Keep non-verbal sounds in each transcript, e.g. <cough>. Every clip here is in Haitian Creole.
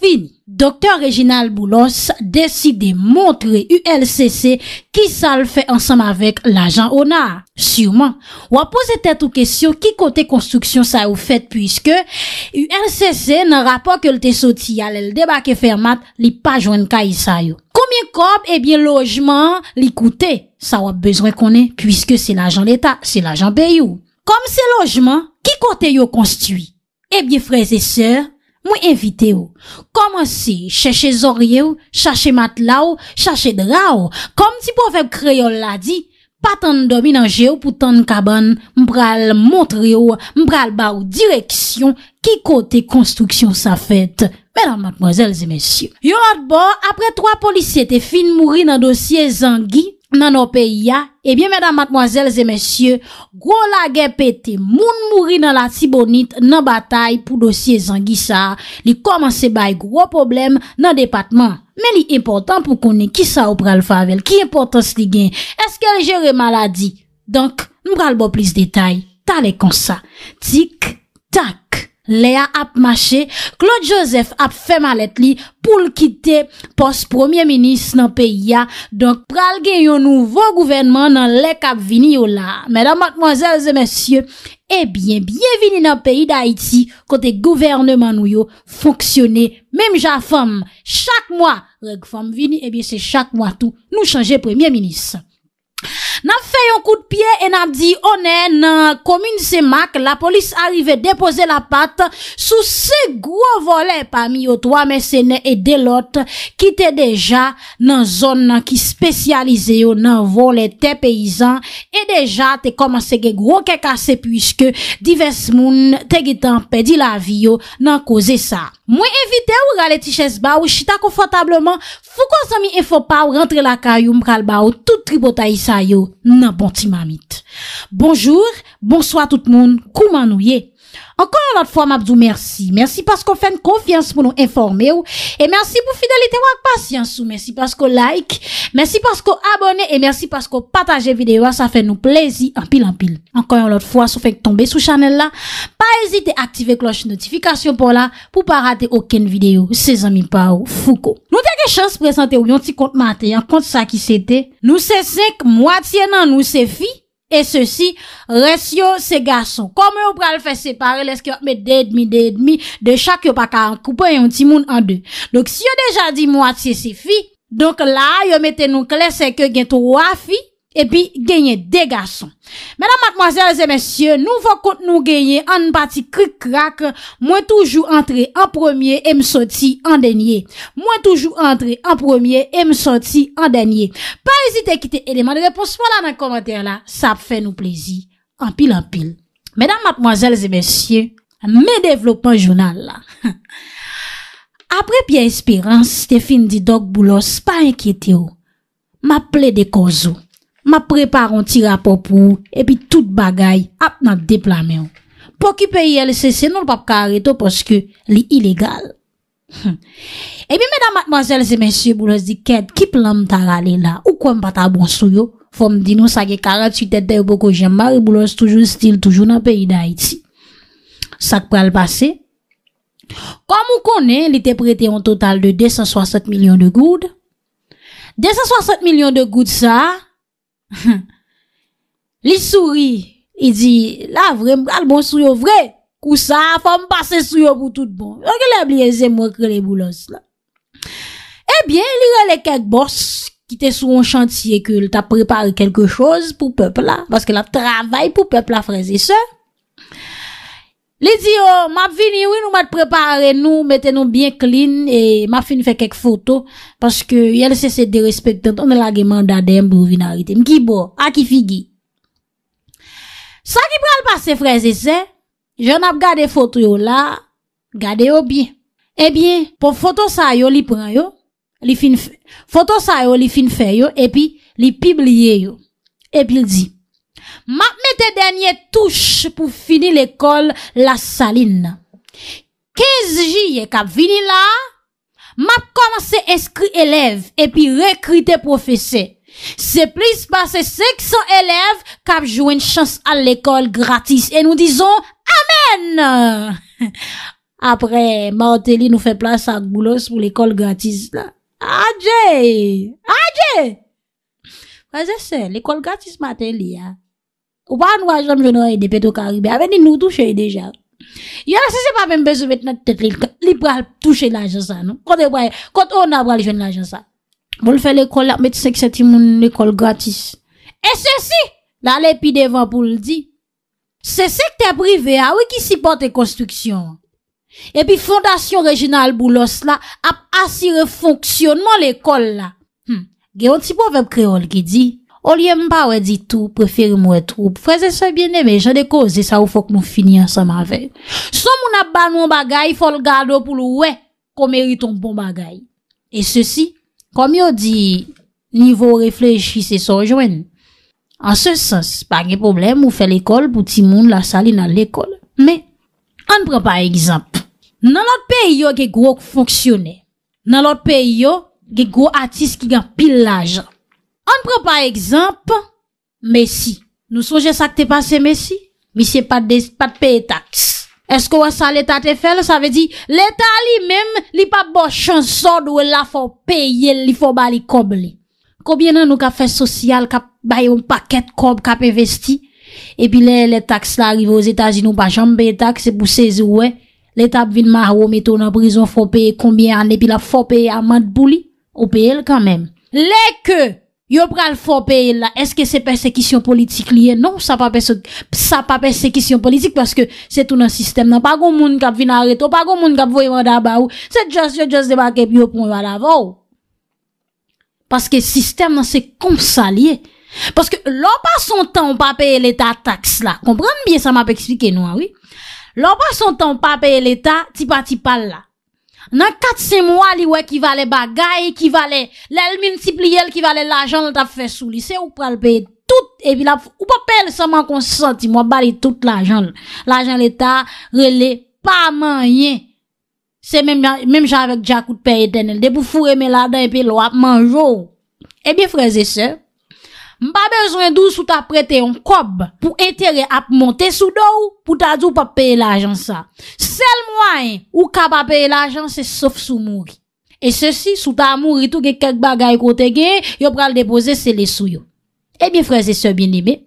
fin. Dr. Reginald Boulos deside montre ULCC ki sa l fè ansam avèk l'ajan Onar. Siuman, wap pose tèt ou kèsyon ki kote konstruksyon sa ou fèt pwiske ULCC nan rapò kèl te soti yalè l debak e fermat li pa jwen kaj sa yo. Koumyen kob, ebyen lojman li koute. Sa wap bezwen konè pwiske se l'ajan l'Etat, se l'ajan bè yo. Koum se lojman, ki kote yo konstruy? Ebyen frèz e sèr, Mwen evite ou, koman se chèche zorye ou, chèche matla ou, chèche dra ou. Kom ti pou fè kreyol la di, patan domi nan je ou pou tan kaban mbral montre ou, mbral ba ou direksyon ki kote konstruksyon sa fèt. Mwen an matmozèl zi men syon. Yo la dbo, apre 3 polisye te fin mouri nan dosye zangyi, nan nou peyi ya, ebyen mèdam matmoazèl zè mèsyè, gwo la gen pète, moun mouri nan la tibonit, nan batay pou dosye zangisa, li komanse bay gwo problem nan depatman. Mè li important pou konen, ki sa ou pral favel, ki importans li gen, eske li jere maladi. Donk, nou pral bo plis detay, tale konsa. Tik, tak. Lea ap mache, Claude Joseph ap fe malet li pou l'kite pos premier-ministre nan peyi ya. Donk pral gen yon nouvo gouvenman nan lek ap vini yo la. Mèdamak manzèlze mèsyè, ebyen, biye vini nan eh peyi d'Haïti kote gouvernman nou yo foksyone. Mèm jafam, chak mwa regfam vini, ebyen se chak mwa tou nou chanje premier-ministre. Oh, nan fè yon kou de pye e nan di one nan komine se mak la polis arrive depoze la pat sou se gwo volè pa mi yo twa mè se ne e delot ki te deja nan zon nan ki spesyalize yo nan volè te peyizan e deja te komanse ge gwo ke kase pwiske divers moun te getan pedi la vi yo nan koze sa. Mwen evite ou rale ti ches ba ou chita konfotableman, fou konsomi enfo pa ou rentre la ka yo mkal ba ou tout tribo ta isa yo nan bon ti mamit. Bonjour, bonsoi tout moun, kouman nou ye? Ankon yon lot fwa, mabzou, mersi. Mersi paskou fèn konfians pou nou informe ou. E mersi pou fidelite wak pasyans ou. Mersi paskou like. Mersi paskou abone. E mersi paskou pataje videyo. Sa fè nou plezi anpil anpil. Ankon yon lot fwa, sou fèk tombe sou chanel la. Pa ezite aktive kloche notifikasyon pou la. Pou pa rate oken videyo. Se zami pa ou. Fouko. Nou teke chans prezante ou yon ti kont maten. Yon kont sa ki sete. Nou se sek mwatiye nan nou se fi. E se si resyo se gason Kome ou pral fe separe leske yo Met de edmi de edmi De chak yo pa ka an koupe E yon timoun an de Donk si yo deja di mwati se fi Donk la yo mette nou kles se ke gen to wa fi epi genye de gason. Mèdame, mademoiselles et messieurs, nou va kont nou genye an bati krik krak, mwen toujou antre en premier e msoti en denye. Mwen toujou antre en premier e msoti en denye. Pa esite ki te eleman de reposman la nan komentèr la, sa ap fè nou plezi. Ampil, ampil. Mèdame, mademoiselles et messieurs, mè devlopman jounal la. <laughs> Apre bien espérance, Stéphane didok boulos, pa enkyete ou, ma ple de kozou. ma prepar an ti rapopou, epi tout bagay ap nan deplameyo. Po ki peye lese se non pap kareto poske li ilegal. Epi eh medan madmazel se mensye boulos di ket ki plam ta rale la, ou kwem pa ta bonsuyo, fom di nou sa ge kare tu tete yo boko jemba, re boulos toujou stil toujou nan peyi da iti. Sakpe al pase. Kom ou konen, li te prete yon total de 260 milyon de goud. 260 milyon de goud sa a, <laughs> Li souri I di la vre Al bon sou yo vre Kousa fa m pase sou yo pou tout bon Ok la bliye zem wakre le boulos la Ebyen eh li rele kekbos Ki te sou an chantye Ke ta prepare kelke chose pou pep la Baske la travay pou pep la freze se Ebyen Li di yo, m ap vin yon ou m ap prepare nou, mette nou bien klin, e m ap fin fe kek foto, paske yon se se de respectant, on ne lage mandade m pou vin a rite. M ki bo, a ki fi gi. Sa ki pral pa se freze se, jen ap gade foto yo la, gade yo bi. E eh bi, po foto sa yo, li pran yo, foto sa yo, li fin fe yo, e pi li pibliye yo. E pi li di, Map mette denye touche pou fini l'ekol la saline. Kez jiye kap vini la, map komanse eskri elev, epi rekrite profese. Se plis pase sekso elev, kap jwen chans al l'ekol gratis. E nou dizon, amen! <laughs> Apre, ma oteli nou fe plas sa goulos pou l'ekol gratis la. Adje! Adje! Pazese, l'ekol gratis ma oteli ya. Ou pa nou a jom jenoye de peto karibè. A veni nou touche dejan. Yo la se se pa men bezou met nan tetri. Li pral touche la jen sa. Kote ou nan pral jen la jen sa. Bol fè l'ekol la. Met se ki se ti moun l'ekol gratis. E se si. La le pi devan pou l'di. Se se ki te prive. A we ki si pote konstriksyon. E pi fondasyon rejinal boulos la. A ap asire fonksyonman l'ekol la. Hmm. Ge yon ti pou vep kreol ki di. O li mpa wè di tou, preferi mwè troub. Fwè zè sè bjenè mè, jè de kozè sa ou fòk mwò fini an sè ma vè. Sò mwè nan ban mwè bagay, fòl gado pou lwè, komè riton mpon bagay. E sè si, komè yo di nivou reflejji se sò jwen. An sè sens, pa gen problem, mwò fè l'ekol, pou ti mwoun la sali nan l'ekol. Mè, an prè pa ekzamp. Nan lot pe yo ge grok fonksyonè. Nan lot pe yo ge grok atis ki gen pil la jan. An pre pa ekzamp, mesi. Nou soje sak te pase mesi? Misye pat pe etaks. Esko wasa leta te fel, sa ve di, leta li mem, li pa bo chan sod ou la fo pe ye li fo ba li kob li. Kobye nan nou ka fe sosyal ka bayon paket kob ka pe vesti, epi le letaks la arrive ou zeta zinou pa jom pe etaks e pou sezi wè. Letap vin ma hou metou nan brison fo pe ye kombye an epi la fo pe ye a mat bou li. Ou pe ye l kanmem. Le ke! Yo pral fò peye la, eske se persekisyon politik liye? Non, sa pa persekisyon politik, paske se tou nan sistem nan, pa goun moun kap vinareto, pa goun moun kap voyman daba ou, se djos, yo djos debake, pi yo prouman daba ou. Paske sistem nan se kom sa liye. Paske lò pa son tan, w pa peye l'Etat tax la, kompran miye sa map eksplike nou a, oui? Lò pa son tan, w pa peye l'Etat, ti pa ti pal la. Nan 4-5 mwa li wey ki vale bagay, ki vale lelmintipliyel, ki vale lajanl ta fwe sou li. Se ou pral peye tout, epi la, ou pa peye le sa man konsanti, mwa bali tout lajanl. Lajanl eta rele pa man yen. Se menm janvek diakout peye tenel, de pou fure me la dan epi lo ap manjou. Ebi freze se. Mpa bezwen dou sou ta prete yon kob pou entere ap monte sou do ou pou ta djou pa peye l'ajan sa. Sel mwen ou ka pa peye l'ajan se sof sou mouri. E se si sou ta mouri tou ke kak bagay kote gen, yo pral depose se lesou yo. Ebyen eh freze se bien libe,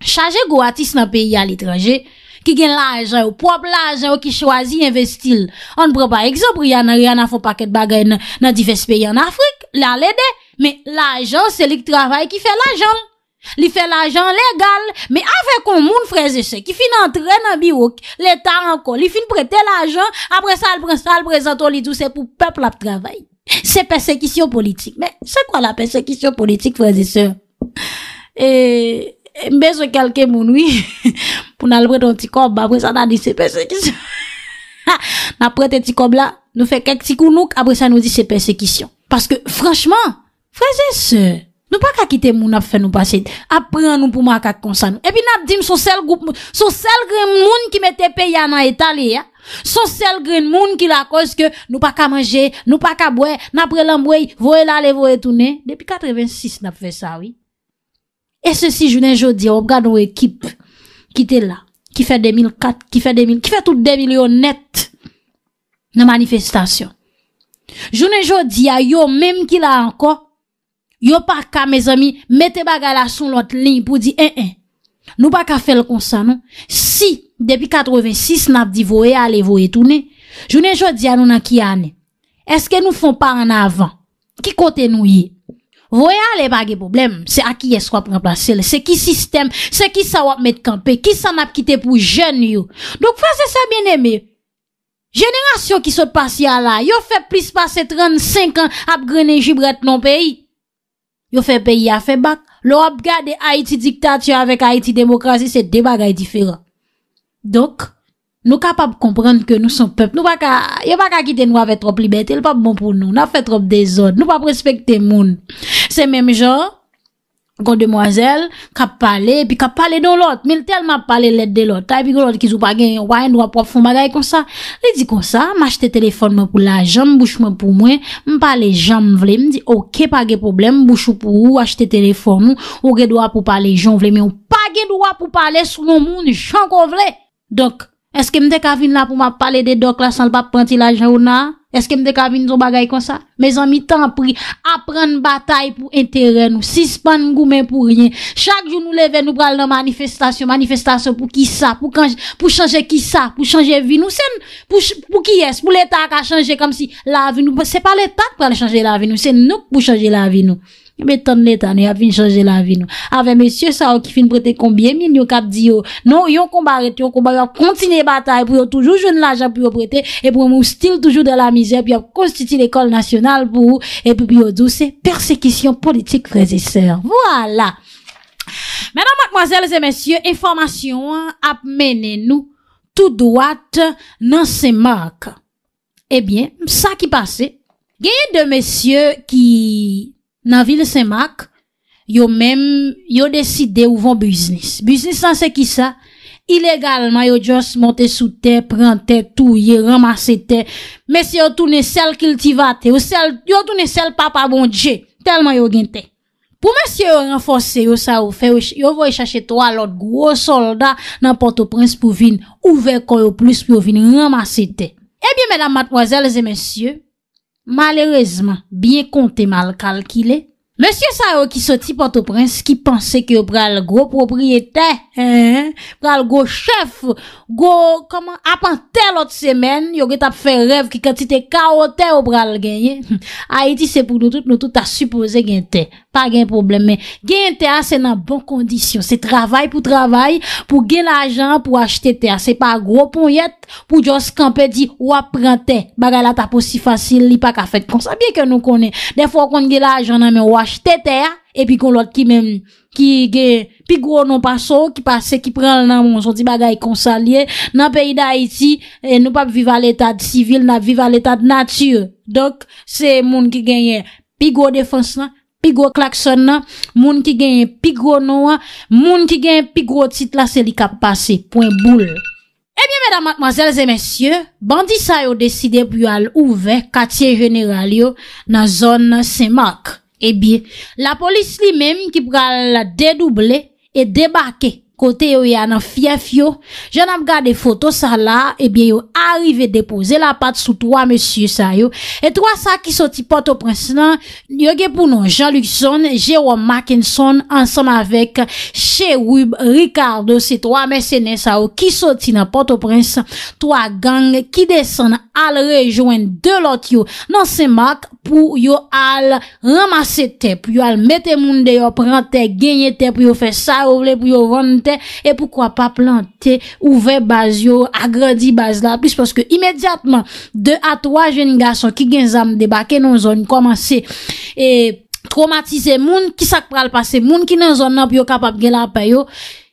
chaje gwo atis nan peyi al itranje, ki gen l'ajan ou prop l'ajan ou ki chwazi investil, an preba ekzobri ya nan reyana fo paket bagay nan difes peyi an Afrik, lalede, Men, l'ajan, se li k travay ki fe l'ajan. Li fe l'ajan legal. Men, avè kon moun freze se, ki fin antren an biwok, li fin prete l'ajan, apre sa, albrezanton li douse pou pepl ap travay. Se persekisyon politik. Men, se kwa la persekisyon politik, freze se? E, mbezo kelke moun, oui. Poun albrezanton ti kob, apre sa, nan di se persekisyon. Na prete ti kob la, nou fe ketikou nouk, apre sa, nou di se persekisyon. Paske, franchman, Frase se, nou pa ka kite moun ap fe nou pasen, ap pren nou pou makak konsan nou, epi nap di m sou sel group moun, sou sel gren moun ki me tepe ya nan etali ya, sou sel gren moun ki la koske, nou pa ka manje, nou pa ka bwe, napre lan bwe, vwe la le vwe toune, depi 86 nap fe sa oui. E se si jounen jodi, ob gado ekip ki te la, ki fe 2004, ki fe 2000, ki fe tout 2000 yo net, nan manifestasyon. Jounen jodi ya yo, mem ki la anko, Yo pa ka, me zami, mette baga la son lot lin pou di en eh, en. Eh. Nou pa ka fel kon sa, non? Si, depi 86, nap di voe ale, voe toune, jounen jodi anou nan ki ane, eske nou fon pa an avan? Ki kote nou ye? Voe ale bagi problem, se a ki yes wap remplasele, se ki sistem, se ki sa wap mette kampe, ki sa nap kite pou jen yo. Donk faze sa bien eme. Jenerasyon ki sot pasi ala, yo feb plis pase 35 an ap grenen jibret non peyi. yo fè peyi a fè bak, lò ap gade Haiti diktati avèk Haiti demokrasi, se debagay difera. Donk, nou kapab komprende ke nou son pep, nou pa ka, yo pa ka kite nou avèk trop libet, el pa bon pou nou, nan fè trop de zon, nou pa presepekte moun. Se mèm jan, Godemoiselle, ka pale, pi ka pale don lot, mi l tel ma pale let de lot, ay pi go lot ki zo page, wan, do ap wap foun bagay kon sa. Li di kon sa, ma achete telefon me pou la jen, m bouch me pou mwen, m pale jen m vle, m di, okey, page problem, m bouch ou pou ou, achete telefon, okey, do ap wap wap pale jen vle, mi ou page do ap wap pale sou non moun jen kon vle. Dok, eske m dek avi nan pou ma pale de dok la san l pa panti la jen ou nan? Eske m dek avin nou bagay kon sa? Me zan mi tan apri, apren batay pou enteren nou, sispan ngoumen pou rinye. Chak jou nou leve nou pral nan manifestasyon, manifestasyon pou ki sa, pou kange, pou chanje ki sa, pou chanje vi nou, pou ki es, pou letak a chanje kom si, la vi nou, se pa letak pral chanje la vi nou, se nou pou chanje la vi nou. Mais tant l'état, a avons changer la vie, nous. Avec monsieur, ça, qui fin prêter combien millions, cap dit, oh? non, yon combat, yon combat, continuer bataille pour toujours jouer l'argent pour prêter, et pour nous style toujours de la misère, puis constitué l'école nationale pour, et puis, yon c'est persécution politique, frères et sœurs. Voilà. Mesdames, mademoiselles et messieurs, information a mené nous tout droit dans ces marques. Eh bien, ça qui passait, il y a deux messieurs qui Nan ville Saint-Marc, yo mèm, yo deside ou von biznis. Biznis san se ki sa? Ilegalman yo jòs monte sou te, prante, touye, ramase te. Mèsi yo toune sel kiltiva te, yo toune sel papa bon dje, telman yo gen te. Pou mèsi yo renfose yo sa ou fe, yo voye chache to alot gwo solda nan Port-au-Prince pou vin ouvekoy ou plus pou vin ramase te. E biye mèdam matwazèl zè mèsyè, Malèrezman, biye kontè mal kalkilè, Monsye sa yo ki soti pato prins Ki panse ki yo pral go propriyete Pral go chef Go apan te lot semen Yo ge tap fe rev ki katite kaote Yo pral genye A eti se pou nou tout nou tout ta supose genye te Pa genye probleme Genye te a se nan bon kondisyon Se travay pou travay Pou genye la ajan pou achete te a Se pa gro pon yet Pou jos kampe di wap pran te Bagala tapo si fasil li pa ka fet Kon sa bie ke nou konen Defo kon genye la ajan nan men wap Ache tete non eh, a, epi kon lot ki mem, ki gen, pi gro non pa so, ki pase, ki prel nan moun soti bagay konsalye, nan peyi da iti, nou pap viva l'etat sivil, nan viva l'etat natye. Dok, se moun ki genye, pi gro defanse nan, pi gro klakson nan, moun ki genye, pi gro nouan, moun ki genye, pi gro titla selikap pase, pouen boule. Ebyen medan matmazelze mensyo, bandisa yo deside pou al ouve katye general yo nan zon nan Semak. Eh bien, la police lui-même qui la dédoubler et débarquer Kote yo ya nan fief yo Jan ap gade foto sa la Ebyen yo arrive depoze la pat Sou 3 mesye sa yo E 3 sa ki soti Port-au-Prince nan Yo ge pou nou Jean-Luc Son Jérôme Mackinson Ansem avèk Chewib Ricardo Se 3 mesye nan sa yo Ki soti nan Port-au-Prince 3 gang ki desan al rejwen De lot yo nan se mak Pou yo al ramase te Pou yo al mette moun de yo Pren te genye te Pou yo fè sa rouble Pou yo vante E poukwa pa plante, ouve baz yo, agredi baz la Pis poske imediatman, 2 a 3 jen gason ki gen zam debake nan zon Komanse e traumatize moun, ki sak pral pase Moun ki nan zon nan pyo kapap gel apay yo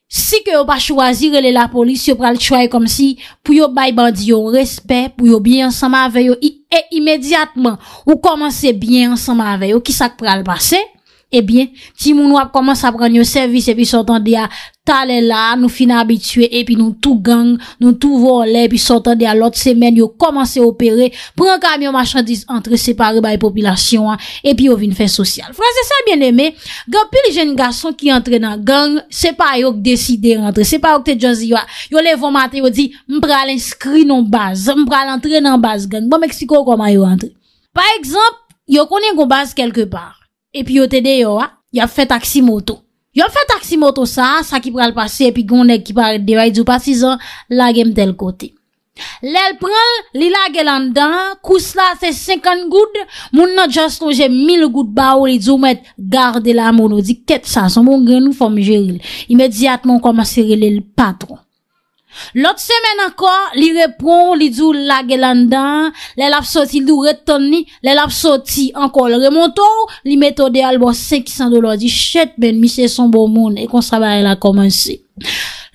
Si ke yo pa chwazire le la polis, yo pral chwaye kom si Puyo bay bandi yo, respet, puyo biye ansama aveyo E imediatman, ou komanse biye ansama aveyo, ki sak pral pase Ebyen, ti moun wap koman sa pran yo servis e pi sotan de a talen la, nou fina abitue e pi nou tou gang, nou tou volen e pi sotan de a lot semen yo koman se opere, pran kamyon machandise antre separe baye populasyon an, e pi yo vin fè sosyal. Fransè sa bien eme, gen, pi li jen gason ki antre nan gang, se pa yo kdèside antre, se pa yo kdèdjan ziwa, yo levon matè yo di mpral inskri nan baz, mpral antre nan baz gang, bon meksiko koman yo antre. Par ekzamp, yo konen kon baz kelke par. Epi yo te de yo a, yo ap fe taksi moto. Yo ap fe taksi moto sa, sa ki pral pase epi gondek ki pare devay djou pasi zon, lage mtel kote. Lel pral, li lage lan dan, kous la se 50 goud, moun nan jaston jem 1000 goud ba ou li djou met garde la moun o di ket sa, son moun grenou fom jiril. Imediatman koman se rile l patron. Lot semen akwa, li repon, li djou lage landan, li lap soti, li djou reton ni, li lap soti, anko l remonto, li metode albos seki san dolo, di chet men, mi se son bon moun, ekon sa baye la komanse.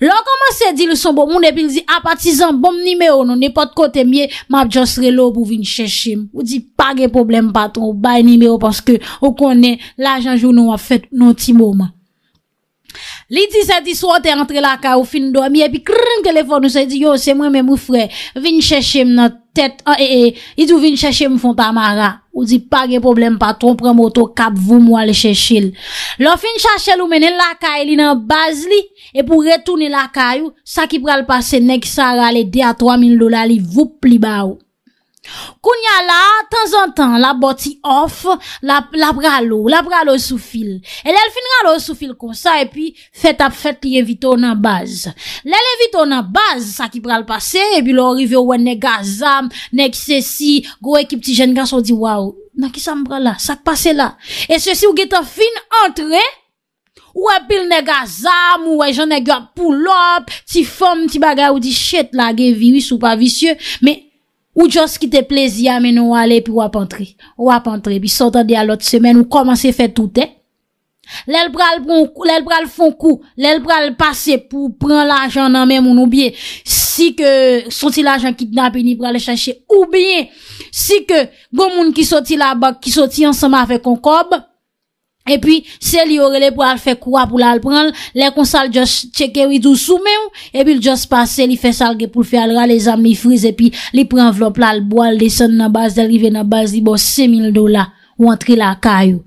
Lò komanse, di l son bon moun, epil di apatizan, ah, bom non, nimeyo, nou ne pot kote mye, map jos relo pou vin cheshim, ou di pa gen problem paton, ou baye nimeyo, paske ou konen, la janjou nou a fet non ti mouman. Li di sa di sote entre laka ou fin do mi e pi kren kelefon ou sa di yo se mwen men mou fre, vin cheshe m nan tet, an ah, e eh, e, eh, idou vin cheshe m fon tamara, ou di pa gen problem pa ton premoto kap voun mwa le cheshe l. Lo fin cheshe l ou menen laka e li nan baz li, e pou retouni laka yo, sa ki pral pase nek sa rale de a 3000 dola li voup li ba ou. Koun ya la, tan zan tan, la boti of, la pralo, la pralo soufil. E lè l fin ralo soufil kon sa, e pi fet ap fet li evito nan baz. Lè l evito nan baz, sa ki pral pase, e pi l orive ou wè ne gazam, ne kise si, gwe ki pti jengan son di waw, nan ki sa mbrala, sa pase la. E se si ou getan fin entre, ou epil ne gazam, ou wè jan ne gwa poulop, ti fom, ti bagay ou di chet la, gen virus ou pa visye, me... Ou jòs ki te plezi ya men nou wale pi wap antre. Wap antre pi sotan di alot semen ou koman se fe toute. Eh? Lèl pral fon kou. Lèl pral pase pou pran l'ajan nan men moun oubyen. Si ke soti l'ajan ki dna beni prale chache. Oubyen. Si ke gomoun ki soti la bak ki soti ansama fe kon kob. E pi, se li ore le pou al fe kwa pou la al pran, le konsal jas cheke ou idou soume ou, e pi l jas pase li fe sarge pou fe al ra le zami frize, e pi li pran vlop la al boal de san nan base de rive nan base li bo se mil dola ou antre la kayou.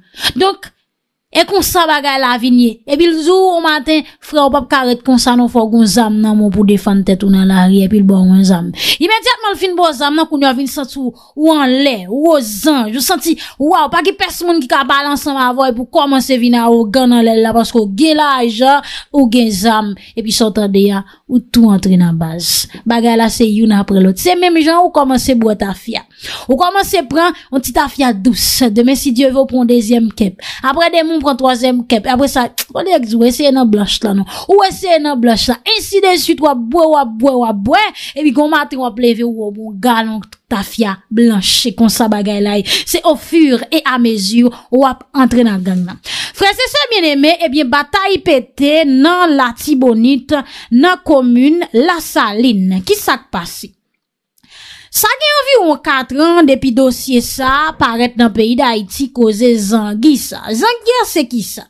E kon sa bagay la vinye. E pi l zou ou maten, fra ou pap karet kon sa nou fò goun zam nan moun pou defan tet ou nan la rie. E pi l bon moun zam. Imediatman l fin bo zam nan koun yo vin satou ou an lè, ou o zan. Jou senti, waw, pa ki pes moun ki ka balansan ma voy pou koman se vin a ou gan an lè la pasko ou gen la aja, ou gen zam. E pi sotra de ya, ou tou antre nan baz. Bagay la se youn apre lot. Se mèm joun ou koman se bo ta fia. Ou koman se pran, ou ti ta fia dous. Demè si dievè ou pran dezyem kep. An toazen kepe apre sa wè se enan blanche la nou wè se enan blanche la insi desuit wap bwe wap bwe wap bwe ebi gomaten wap leve wop wap gwa nou ta fya blanche kon sa bagay la yi se ofur e a mezi ou wap entre nan gang nan. Fré se se mwen eme ebi batay pete nan la tibonite nan komune la saline ki sak pasi. Sa gen anvi ou an 4 an depi dosye sa, paret nan peyi da Haiti koze zangisa. Zangisa se ki sa?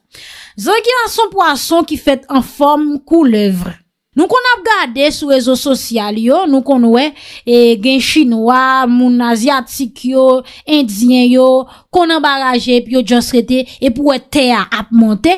Zangisa son poason ki fet an form kou levre. Nou kon ap gade sou rezo sosyal yo, nou kon ouen gen chinois, moun nazi atik yo, indyen yo, kon an baraje epi yo djan srete epi ou ete ap monte.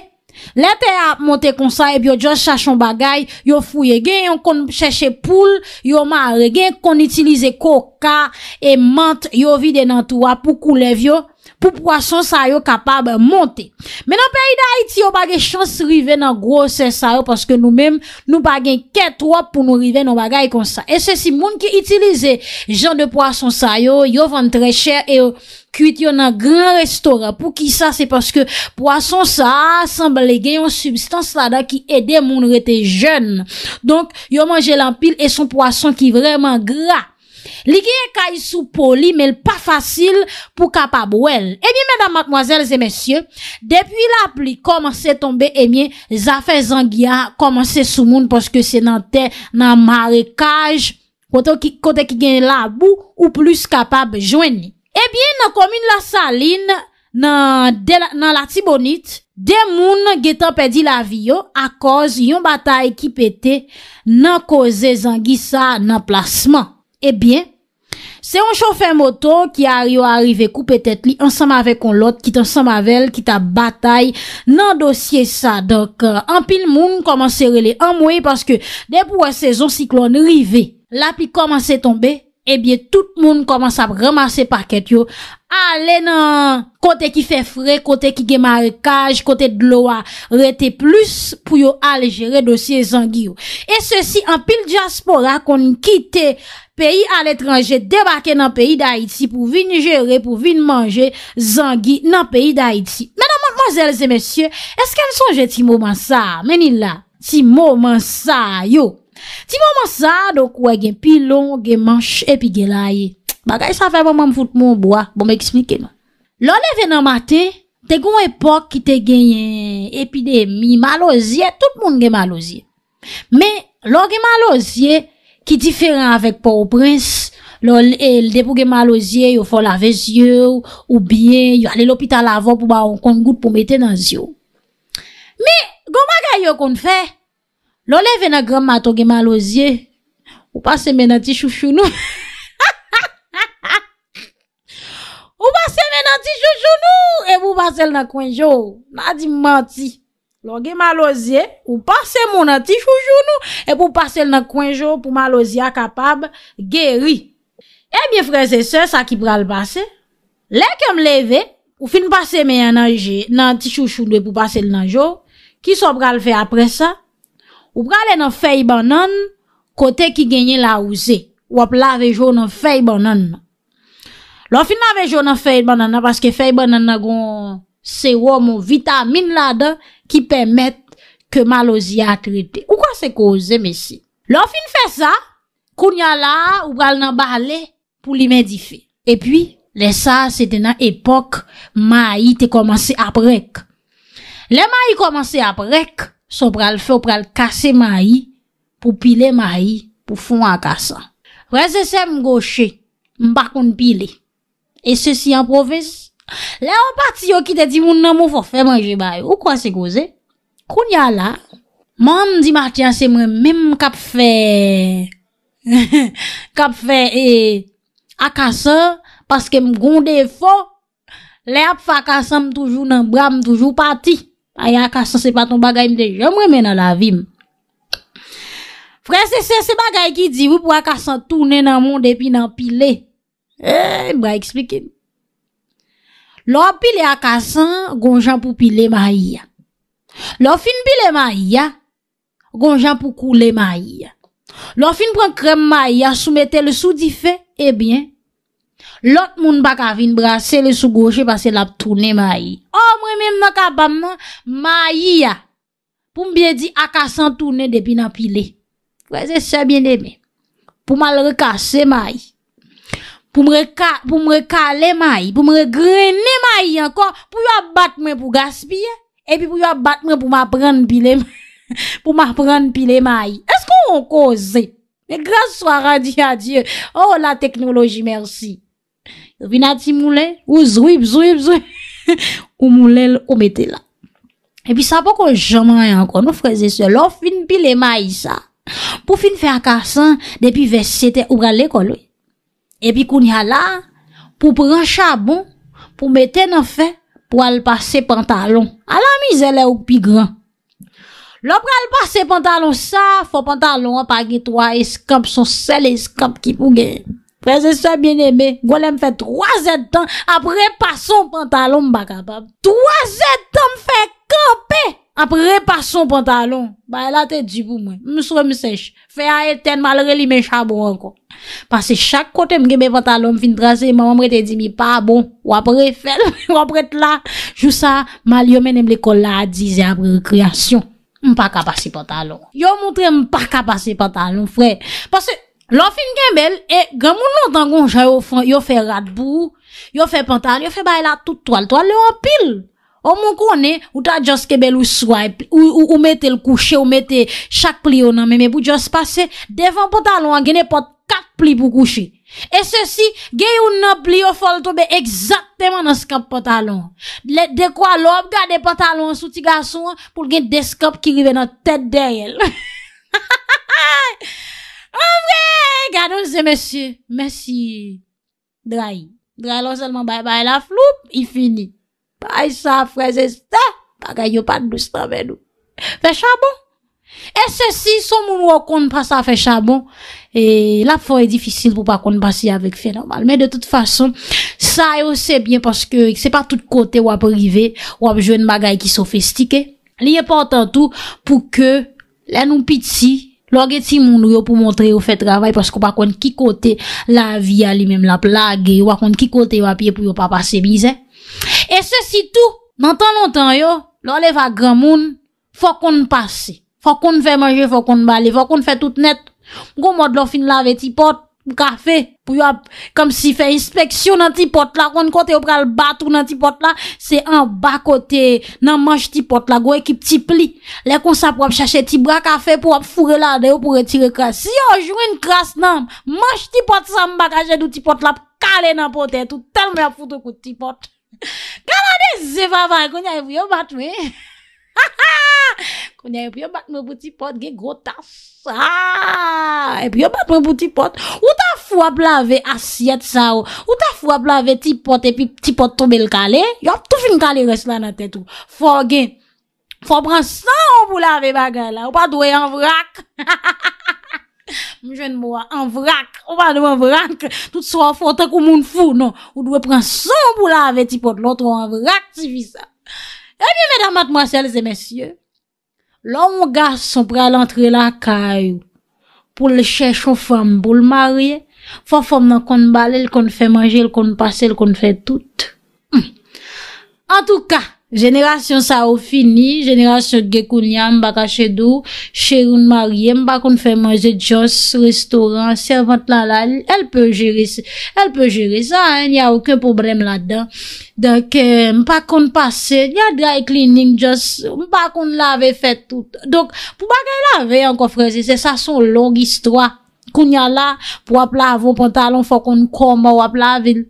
Lete a monte konsa e byo jwa chachon bagay, yo fouye gen, yo kon chache poul, yo ma re gen, kon itilize koka e mant yo vide nan tou apou koulev yo. pou pwason sa yo kapab monte. Men an peyida ha iti, yo bagen chans rive nan grosen sa yo, paske nou menm nou bagen ket wap pou nou rive nan bagay kon sa. E se si moun ki itilize jen de pwason sa yo, yo vande tre chèr e yo kuit yon nan gran restora. Pou ki sa, se paske pwason sa a semble gen yon substans la da ki ede moun rete jen. Donk, yo manje lan pil e son pwason ki vreman gra. Li genye kay sou poli, men l pa fasil pou kapab wèl. Ebi, mèdam matmoazèl, zè mèsyè, depi la pli, komanse tombe, emye, zafè zangia, komanse sou moun, poske se nan te, nan marekaj, kote ki genye labou, ou plus kapab jweni. Ebi, nan komine la salin, nan lati bonit, de moun genye tan pedi la viyo, a koz yon batay ki pete nan koze zangisa nan plasman. Ebyen, eh se yon chofen moto ki a ryo a rive kou petet li, ansam ave kon lot, kit ansam avel, kit a batay, nan dosye sa. Donk, an pil moun komanse rele an mwe, paske de pou a sezon siklon rive, la pi komanse tombe, ebyen, tout moun komanse ap ramase paket yo, ale nan kote ki fe fre, kote ki gemare kaj, kote dlo a rete plus, pou yo ale jere dosye zangyo. E se si an pil diaspora kon kite, peyi al etranje, debake nan peyi da iti pou vin jere, pou vin manje zangit nan peyi da iti. Mè nan moun moun zèlze mèsyè, eske m sonje ti moun moun sa, meni la, ti moun moun sa, yo. Ti moun moun sa, do kwe gen pi bon, lon, gen manche, epi gen la ye. Mga yè sa fè moun moun moun foute moun bwa, moun mèk smike moun. Lone vè nan mate, te goun epok ki te genye epidèmi, maloziye, tout moun gen maloziye. Mè, lone gen maloziye, Ki diferan avèk pa ou prins. Lò lè, e, lè pou gèman loziè, yo fò lave zyèw, ou biè, yo alè l'opital avò pou ba an kon gout pou metè nan zyèw. Mi, gò magay yo kon fè, lò lè e vè nan gram mato gèman loziè, ou pa semen an ti chou chou nou. <laughs> Ou pa semen an ti chou chou nou, e mou basèl nan kon jò. Ma di mati. Lo gen mal ozye, ou pase moun an ti chou chou nou, e pou pase l nan kwenjou pou mal ozye akapab geri. Ebyen eh freze se, sa ki pral pase? Le kem leve, ou fin pase men an ti chou chou nou e pou pase l nan jou, ki so pral fe apresa? Ou prale nan fey banan, kote ki genye la ouze, wap la vejou nan fey banan. Lo fin la vejou nan fey banan, wap la vejou nan fey banan, Serom ou vitamine la de Ki pemet ke malozi a trite Ou kwa se koze mesi Lon fin fe sa Kounya la ou pral nan bale Pou li medife E pi le sa se tenan epok Mayi te komanse aprek Le mayi komanse aprek So pral fe pral kase mayi Pou pile mayi Pou fon akasa Reze se m goche M bakoun pile E se si an provez Le an pati yo ki te di moun nan moun fò fè manje baye Ou kwa se goze? Koun ya la Man m di martian se mwen mèm m kap fè <laughs> Kap fè e Akasan Paske m gondè fò Le ap fè akasan m toujou nan bra m toujou pati Aya akasan se paton bagay m deje mwen mè nan la vim Fren se se se bagay ki di Wou pou akasan toune nan moun depi nan pile Eee eh, m bra eksplike m Lò pile akasan, gonjan pou pile mayi ya. Lò fin bile mayi ya, gonjan pou koule mayi ya. Lò fin pren krem mayi ya, soumete le sou di fe, e bien. Lòt moun bak avin brase le sou goje, pase la ptoune mayi ya. O oh, mwen mwen mwen kaba mwen, mayi ya. Pou mwen biye di akasan toune depi nan pile. Wè zè sebyen deme. Pou mwen lre kase mayi. pou mre kalemay, pou mre grenemay ankon, pou yon batmen pou gaspye, epi pou yon batmen pou m aprenn pi lemay, <laughs> pou m aprenn pi lemay. Eskou yon koze? E Graz swara diya diyo. Oh la teknoloji, mersi. Vinati moule, ou zwib, zwib, zwib. <laughs> Ou moulel, ou metela. Epi sa pou kon jaman ankon, nou freze se lo, fin pi lemay sa. Pou fin fe akasan, depi ve sete, ou bral le koloy. Epi koun ya la pou pran chabon pou mette nan fe pou al pase pantalon. A la mize le ouk pi gran. Lo pran al pase pantalon sa, fon pantalon an pa gey 3 eskap son sel eskap ki pou gey. Prese se bien ebe, golem fe 3 etan apre pason pantalon mba kapab. 3 etan mfe kapé. après pas son pantalon, bah la te dit pour moi, m'sou me sèche, fait à éteindre malgré les mes charbons encore. Parce que chaque côté m'gen mes pantalons fin tracer, maman me dit mi pas bon, ou après fait, <laughs> ou après là, jou ça, mal yo menem l'école là à 10 après récréation. M'pas ka passer pantalon. Yo montre pas ka passer pantalon, frère. Parce que L'on fin gembel, e gen moun lontan gonjan yo, fait fe bou yo fait pantalon yo fait bah la tout toile toile le an Ou moun kone, ou ta jos kebel ou swipe, ou mete l kouche, ou mete chak pli ou nan, mè mè pou jos pase, defan potalon genè pot 4 pli pou kouche. E se si, gen yon nan pli ou fol tobe, ekzaktèman nan skap potalon. De kwa lòp, gade potalon sou ti gason, pou gen de skap ki rive nan tèt deryèl. <laughs> Ou mwen, gade ou se mèsyè, mèsyè, dra yi. Dra yi lòp selman bay bay la floup, yi finit. Bay sa, freze sa, bagay yo pat nou straven nou. Fè chabon. E se si, son moun wakonde pa sa fè chabon, e la fòre e difisil pou pa konde pasi avèk fè normal. Men de tout fason, sa yo sebyen paske se pa tout kote wap rive, wap jwen bagay ki sofestike. Li e portantou pou ke lè nou piti, lò gè ti moun yo pou montre yo fè travay, paske wakonde ki kote la via li menm la plage, wakonde ki kote wap ye pou yo pa pasi bizè. E se si tou, nan tan lontan yo, lor lev a gran moun, fokon pase, fokon fè manje, fokon bale, fokon fè tout net. Gou mod lo fin lave ti pot, mou kafe, pou yo ap, kom si fè inspeksyon nan ti pot la, kon kote yo pral batou nan ti pot la, se an bakote nan manj ti pot la, go ekip ti pli. Lè kon sa pou ap chache ti bra kafe pou ap fure la deyo pou retire kras. Si yo jou yon kras nan, manj ti pot sa mba kaje douti pot la pou kale nan pot eto, tel mè ap foute kouti pot. Gama de zepa va, kwenye pou yon bat mwen Ha ha Kwenye pou yon bat mwen bouti pot, gen grota sa Ha ha Epi yon bat mwen bouti pot Ou ta fwa blave asyet sa ou Ou ta fwa blave tipot epi tipot tomel kale Yop, toufil kale resla nan tet ou Fo gen Fo bran san ou mou lave bagan la Ou pa dwe yon vrak Ha <laughs> ha ha ha Mwen jen mwa anvrak, anvrak, tout sou anvrak, tak ou moun foun, non? ou dwe pren son boulav eti pot, lout wang anvrak, sivisa. Ebyen, eh mwen damat, mwasyal, zemensye, loun mwen gas son pral antre la kay, pou le chèchon fòm boulmarye, fòm fòm nan kon balè, lkon fè manjè, lkon pasè, lkon fè tout. An hmm. tou ka. Jenerasyon sa ou fini, jenerasyon ge kounyan, mbaka chedou, cheroun marye, mbaka kon fèmèze dios, restoran, servant lalal, el pè jiri sa, el pè jiri sa, nye a ouke problem ladan. Donk, euh, mbaka kon pase, nye a dry cleaning, dios, mbaka kon lave fè tout. Donk, pou bagay lave an kofrezi, se sa son log istwa, kounyan la, pou ap lavo pantalon, fò kon koma ou ap lavil.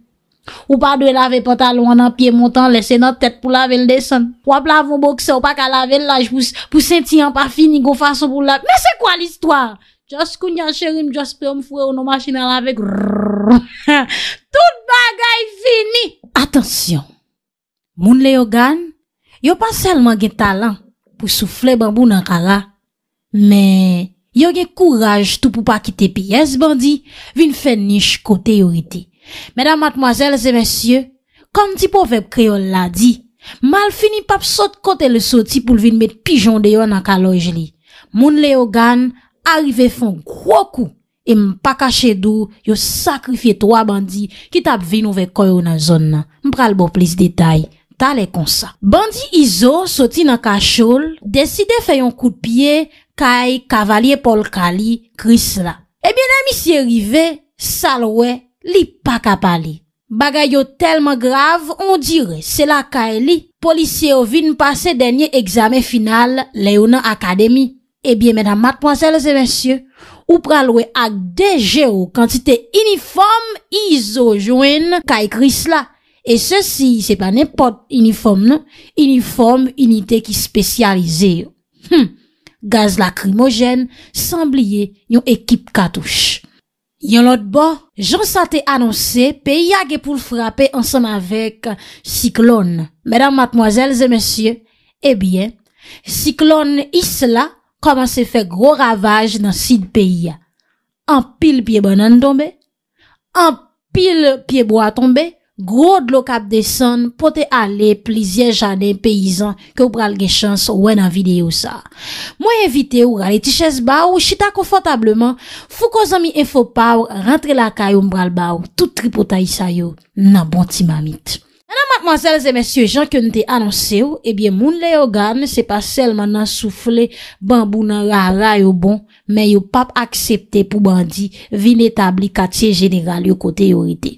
Ou pa dwe lave patalo an an pie montan lese not tete pou lave l deson Wap lave ou bokse ou pa ka lave l laj pou senti an pa fini go fason pou l laj Men se kwa l istwa? Jos kou nyan cheri m jospè ou m fwe ou nou machina lave <laughs> Tout bagay fini Atensyon Moun le yo gan Yo pa selman gen talan pou soufle bambou nan kara Men yo gen kouraj tout pou pa kite pi Ense bandi vin fè nish kote yorite Mèdam matmwazèl zè mèsyè, kan ti pou vep kreol la di, mal fini pap sot kote le soti pou lvin met pijon deyo nan ka loj li. Moun le yo gan, arive fon kwa kou, e m pa kache dou yo sakrifye towa bandi ki tap vin ou vek koy ou nan zon nan. M pral bo plis detay, talè kon sa. Bandi Izo soti nan ka chol, deside fè yon koupie, kaj kavalye Paul Kali, kris la. Ebyen eh amisye rive, salwe, Li pa ka pali. Bagay yo telman grav, on dire, se la ka e li. Polisye yo vin pase denye examen final Leona Akademi. Ebyen eh mena matponsel se monsye, ou pralwe ak de jero kantite uniform izo jwen ka ekris la. E se si, se pa nepot uniform non, uniform unitè ki spesyalize yo. Hmm, gaz la krimogen sanbliye yon ekip katouche. Yon lot bo, jons a te anonse pe ya ge pou frapen ansan avek siklon. Medan matmoazel ze monsye, ebyen, eh siklon isla koman se fe gro ravaj nan sid pe ya. An pil pie bonan donbe, an pil pie bo a tombe. grod lo kap deson pote ale plizye janen peyizan ke ou pral gen chans wè nan videyo sa. Mwen evite ou gale tiches ba ou chita konfotableman, fou ko zami enfopaw rentre la kay ou mbral ba ou, tout tripotay sa yo nan bonti mamit. Anan matmazel zemensye jan ke nou te anonse ou, ebyen eh moun le yo gane se pa selman nan soufle bambou nan rara yo bon, men yo pap aksepte pou bandi vi netabli katiye jeneral yo kote yo rite.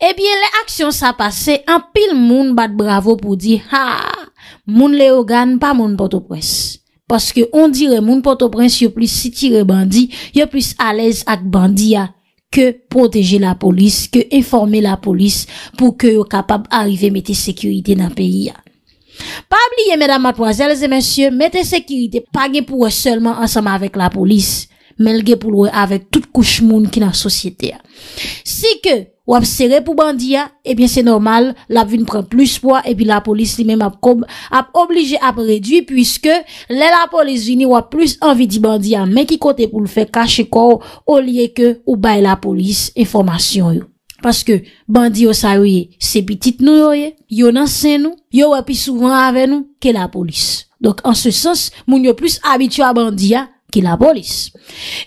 E bie, le aksyon sa pase, an pil moun bat bravo pou di, ha, moun le ogan, pa moun potopres. Paske, on dire, moun potopres yo plis si tire bandi, yo plis alez ak bandi ya, ke proteje la polis, ke informe la polis, pou ke yo kapab arrive mette sekyurite nan peyi ya. Pa bliye, medan matwazel, zemensye, mette sekyurite, pa ge pouwe selman ansama vek la polis, mel ge pouwe avek tout kouch moun ki nan sosyete ya. Si ke, wap sere pou bandi ya, ebyen eh se normal, la vi ne pren plus po, ebyen la polis li men ap oblige ap redwi, pwiske le la polis vi ni wap plus anvi di bandi ya, men ki kote pou l fe kache kou, o liye ke ou bay la polis informasyon yo. Paske bandi yo sa yo ye, se pitit nou yo ye, yo nan sen nou, yo wap pi souvan ave nou, ke la polis. Donk an se sens, moun yo plus abityo a bandi ya, ki la bolis.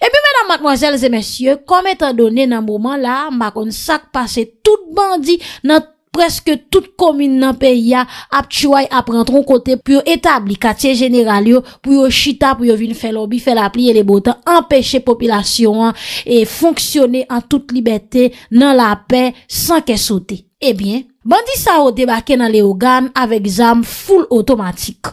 E pi menan madmoazelze mesye, kom etan donen nan mouman la, makon sak pase tout bandi nan preske tout komine nan peya ap chouay ap rentron kote pou yo etabli kate general yo, pou yo chita pou yo vin fè lobby, fè la pli, e le botan empèche popilasyon an e fonksyonè an tout libetè nan la pe, san ke sote. E bien, bandi sa o debake nan leogan avèk zam foul otomatik.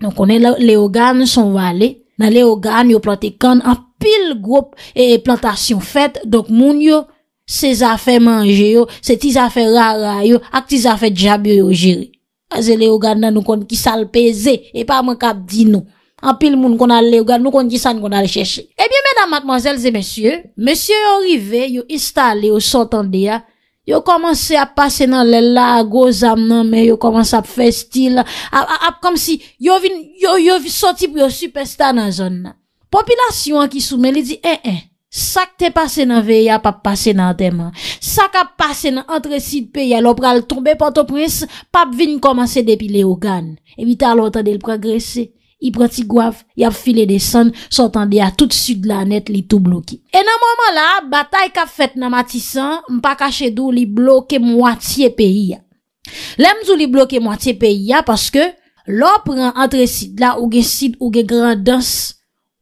Non konen leogan son wale, nan le ogan yo plantekan an pil grop e, e plantasyon fet, dok moun yo se zafè manje yo, se ti zafè rara yo, ak ti zafè djabyo yo jiri. Aze le ogan nan nou kon ki salpeze, e pa mwen kap di nou. An pil moun kon al le ogan, nou kon ki san kon al chèche. Ebyo mèdam matmazèl zè mèsyè, mèsyè yo rive, yo istale yo sotande ya, Yo komanse ap pase nan lè la a goz am nan men, yo komanse ap fè stil, ap kom si yo vin, yo yo vin soti pou yo supèsta nan zon nan. Popilasyon an ki sou men li di en eh, en, eh, sak te pase nan ve ya pap pase nan teman, sak ap pase nan antre sid pe ya lop pral tombe pato pres, pap vin komanse depi le ogan, evita alotan del progresè. I pranti gwav, yap file de san, sotan de a tout sud lanet li tou bloki. E nan mouman la, batay kap fet nan matisan, mpa kache dou li bloke mwatiye peyi ya. Lem zou li bloke mwatiye peyi ya, paske lopran antre sid la, ouge sid, ouge grandans,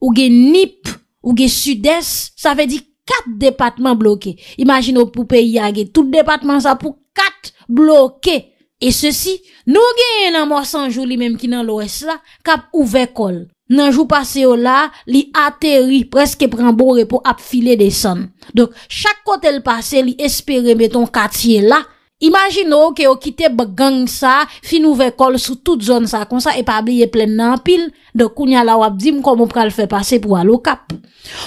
ouge nip, ouge sud-es, sa fe di kat depatman bloke. Imajino pou peyi ya ge, tout depatman sa pou kat bloke. E sosi, nou gen yon an mwos anjou li menm ki nan lwes la, kap ouve kol. Nan jou pase yo la, li ateri preske pran bore pou ap file de san. Dok, chak kote l pase, li espere meton katye la. Imagino ke yo kite bagang sa, fin ouve kol sou tout zon sa, kon sa epa abye plen nan pil. Dok, kounya la wap zim koum ou pral fè pase pou alo kap.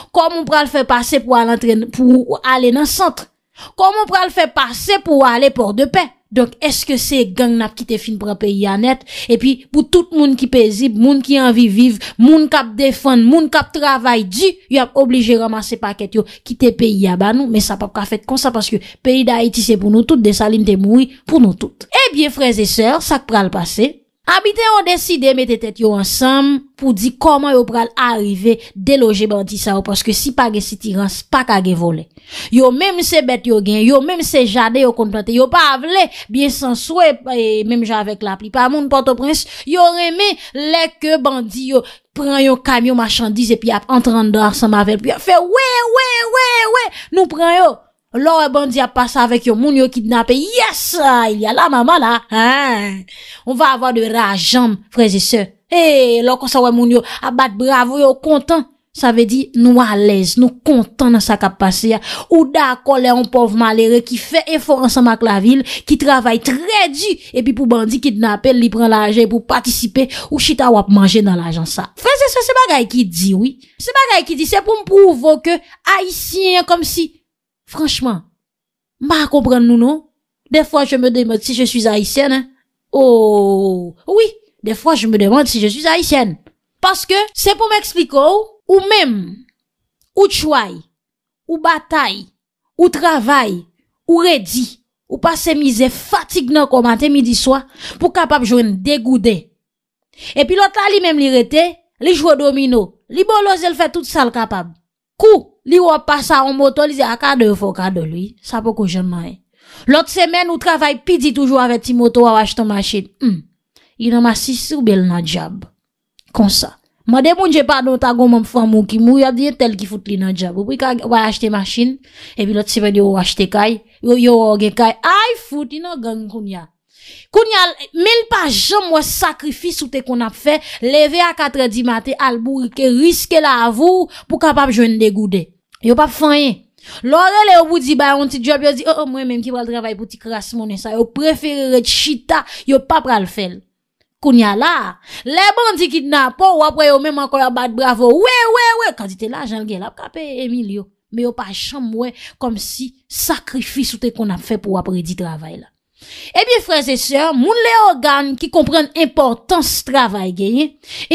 Koum ou pral fè pase pou alen an sentre. Koum ou pral fè pase pou alen port de pen. Donk eske se gang nap kite fin pran peyi anet E pi pou tout moun ki pezib Moun ki anvi viv Moun kap defan Moun kap travay di Yo ap oblige ramase paket yo Kite peyi ya ban nou Me sa pap ka fet konsa Paske peyi da Haiti se pou nou tout De salim te moui pou nou tout E eh biye frez e ser Sak pral pase Abiten yo deside mette tet yo ansam pou di koman yo pral arrive de loje bandi sa yo Paske si pa ge sitiran, pa ka ge vole Yo mem se bet yo gen, yo mem se jade yo konpante Yo pa avle, biye sanswe, e, mem javek la pli Pa moun porto prins, yo reme leke bandi yo Pren yo kamyon machandise, pi ap entran dorsan mavel Pi ap fe we, we, we, we, nou pren yo Lò wè e bandi apasa avèk yon moun yo kidnapè Yes! Ah, il yal la mama la On va avò de rajam Frèze se Lò kon sa wè moun yo abat bravo yo kontan Sa ve di nou alez Nou kontan nan sa kap pase ya ah. Ou da akole an pov malere Ki fè efor ansan mak la vil Ki travay trè di E pi pou bandi kidnapè Li pran la aje Pou patisipe Ou chita wap manje nan la aje an sa Frèze se se bagay ki di Se bagay ki di Se pou mpouvo ke Aisyen kom si Franchman, ma a komprende nou nou? De fwa j me demande si je suis haïsienne. Ou, oh, oui, de fwa j me demande si je suis haïsienne. Paske, se pou m'ekspliko oh, ou, ou mèm, ou tchouay, ou batay, ou travay, ou redi, ou pase mize fatigna komante midi soa pou kapab jwen degoude. E pi lota li mèm li rete, li jwo domino, li bolose l fè tout sal kapab. Kou li wap pasa an moto li ze akade yo fokade lwi. Sa pou kon jenman e. Lot semen ou travay pizi toujou avet ti moto wawashtan masin. Hmm. I nan masi soubel nan jab. Kon sa. Ma de bon je padon ta gom an fwa mou ki mou. Ya diye tel ki foute li nan jab. Ou pou i kag wawashte masin. E pi lot semen yo wawashte kay. Yo yo wawage kay. Ay foute nan gang koun ya. Koun yal, men pa jom wè sakrifis ou te kon ap fè, leve a katredi mate albou ke riske la avou pou kapap jwen degou de. Yo pap fanyen. Lore le yo boudi bayan, yon tit job yo di, oh, oh mwen menm ki pral travay pou ti kras mounen sa, yo preferere chita, yo pap pral fèl. Koun yal la, le bon ti kidnapo, wapre yo menm anko ya bat bravo, we we we, kandite la jenl genl ap kapè Emil yo. Men yo pa jom mwen kom si sakrifis ou te kon ap fè pou wapre di travay la. Ebyen eh freze se, moun le organ ki kompren importans travay genye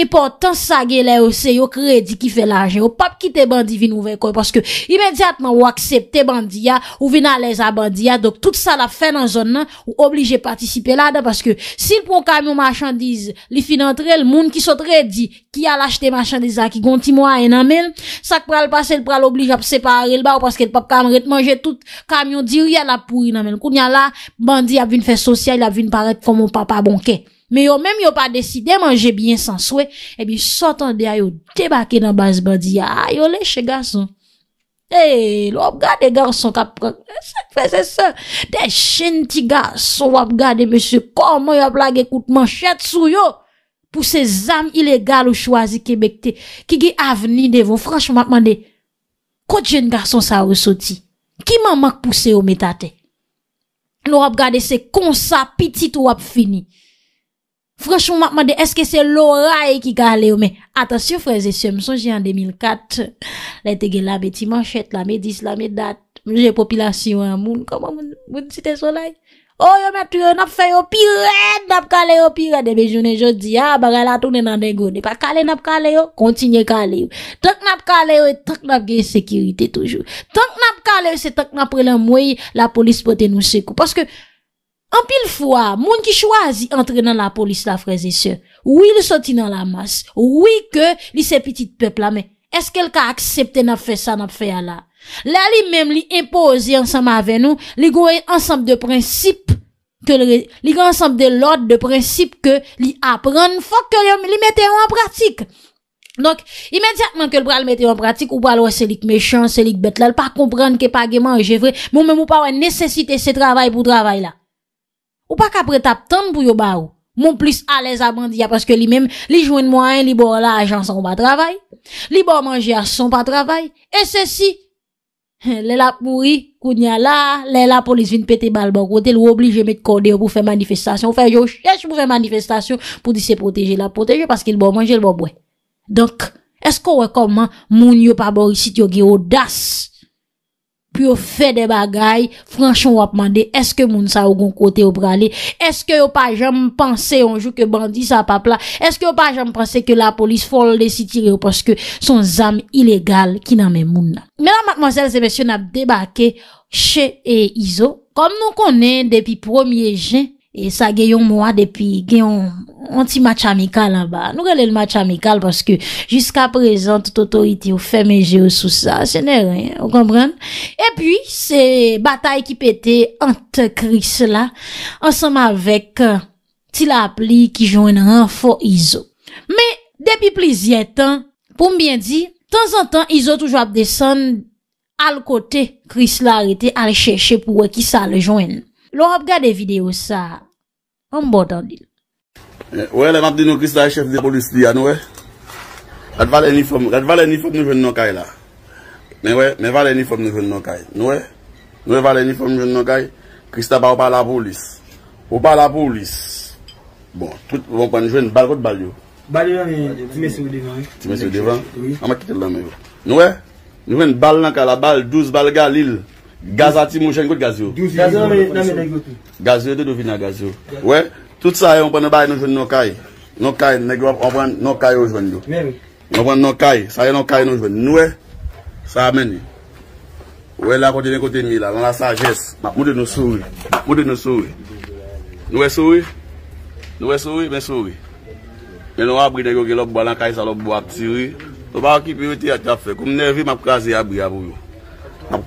Importans sa genye le ou se yo kredi ki fe laje Ou pap ki te bandi vin ouvekoy Paske imediatman ou aksepte bandiya Ou vin aleza bandiya Dok tout sa la fe nan zon nan Ou oblige patisipe la da Paske si l pou kamyon machandize li finantre Moun ki sotre di ki al achete machandize aki Gonti mwa e nan men Sak pral pase l pral oblige ap separe l ba Ou paske l pap kam rete manje tout kamyon Di ria la pou yi nan men Koun ya la bandi Ya vin fè sosya, ya vin parek pou moun papa bonke Me yo mèm yo pa deside Mange bien san souè Ebi sotan de a yo tebake nan basbandi A ah, yo leche gason Eyyy, eh, lop gade gason Ta prek, se fè se se Te chen ti gason wap gade Mese koman yo plage koutman Chet sou yo Pou se zam ilegal ou chwazi kebekte Ki ge avni devon Franchman man de Kote jen gason sa ou soti Ki man man pou se yo metate Nou ap gade se konsa pitit ou ap fini. Franschou mapman de eske se lorae ki gale ou me. Atasyon freze se msonje an 2004. Le tege la beti manchet la me dis la me dat. Mje populasyon an moun. Koman moun si te solay? Ou oh, yo mè tou yo nap fè yo pi rèd, nap kalè yo pi rèd, ebe jounè jò di a, bagè la tounè nan den gounè. Pa kalè nap kalè yo, kontinye kalè yo. Tok nap kalè yo, e tok nap gen sekirite toujou. Tok nap kalè yo, se tok nap prèlè mwèy la polis pote nou sekou. Paske, anpil fwa, moun ki chwazi antre nan la polis la freze sè. Ou il soti nan la mas, ou i ke li se petit pepl amè. Eske l ka akseptè nap fè sa, nap fè ya la? La li mèm li imposi ansem avè nou, li gwe ansem de prinsip, li gwe ansem de lòd de prinsip ke li apren fòk ke li metè an pratik. Donk, imèdiatman ke li pral metè an pratik, ou pa lò selik mechans, selik betlal, pa kompran ke pa ge manje vre, moun mèm ou pa wè nesesite se travay pou travay la. Ou pa kapre tap tante pou yo barou, moun plis alèz a bandiya, paske li mèm li jwen mwen, li bo la a jansan ou pa travay, li bo manje a son pa travay, e se si... <laughs> Lè la pou yi, kou nye la, lè la pou lise vin pete bal ban kote, lè ou oblije met kode ou pou fè manifestasyon, ou fè yo chèche pou fè manifestasyon, pou di se poteje la poteje, paske lè bo manje, lè bo bwe. Donk, esko wekoman moun yo pabori sit yo ge odas? pou yo fè de bagay, franchon wap mande, eske moun sa ou goun kote ou prale, eske yo pa jam panse onjou ke bandi sa papla, eske yo pa jam panse ke la polis fol de si tire, ou paske son zam ilegal ki nan men moun la. Menan, mademoiselle, se besyon ap debake, che e izo, kom nou konen depi 1e jen, E sa geyon mwa depi geyon an ti match amikal an ba. Nou gale l match amikal paske jiska prezant touto iti ou fe meje ou sou sa. Se ne reyen, ou komprende? E pi se batay ki pete ant Chris la ansam avek euh, ti la apli ki joen ran for Iso. Me depi pliz yetan, pou mbyen di, tan zan tan Iso toujwa ap desen al kote Chris la arete al cheche pou we ki sa le joen nan. Lou ap gade video sa, an bot an dil. Eh, ou e le map di nou Krista e chef de polis li an ou e? At vale nifom, at vale nifom nou jwen nokay la. Men ou e, men vale nifom nou jwen nokay. Nou e? Nou e vale nifom nou jwen nokay? Krista pa ou pa la polis. Ou pa la polis. Bon, tout pou an bon, jwen bal, kote bal yo? Bal yo eh, eh. an e, ti mese ou devan. Ti mese ou devan? A ma kitel nan me yo. Nou e? Nou en bal nan ka la bal, douz bal galil. Gaz ati moun jen gout gaz yo. Gaz yo nan men dek yo tou. Gaz yo dek do vin nan gaz yo. We, tout sa yon pwene bay nou jwen nou kaj. Nou kaj, nek yon pwene nou kaj ou jwen yo. Mweni? Nou pwene nou kaj, sa yon nou kaj nou jwen. Nou e, sa meni. We la konti nen konti mi la, nan la sa jes. Ma pwede nou soui. Pwede nou soui. Nou e soui. Nou e soui, men soui. Men nou apri dek yo gen lop balan kaj salop bwa apri soui. Toba ki piweti ati apfe. Koum nevi map kaze yabri apou yo. Map